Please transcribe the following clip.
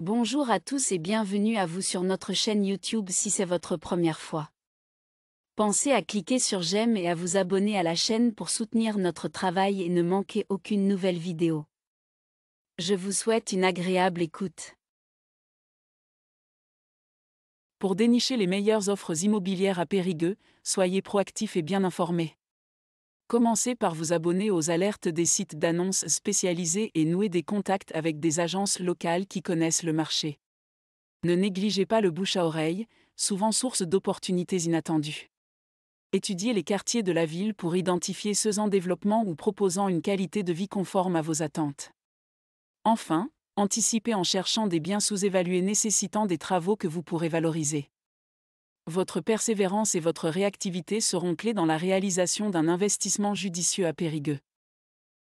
Bonjour à tous et bienvenue à vous sur notre chaîne YouTube si c'est votre première fois. Pensez à cliquer sur j'aime et à vous abonner à la chaîne pour soutenir notre travail et ne manquer aucune nouvelle vidéo. Je vous souhaite une agréable écoute. Pour dénicher les meilleures offres immobilières à Périgueux, soyez proactifs et bien informés. Commencez par vous abonner aux alertes des sites d'annonces spécialisés et nouez des contacts avec des agences locales qui connaissent le marché. Ne négligez pas le bouche à oreille, souvent source d'opportunités inattendues. Étudiez les quartiers de la ville pour identifier ceux en développement ou proposant une qualité de vie conforme à vos attentes. Enfin, anticipez en cherchant des biens sous-évalués nécessitant des travaux que vous pourrez valoriser votre persévérance et votre réactivité seront clés dans la réalisation d'un investissement judicieux à Périgueux.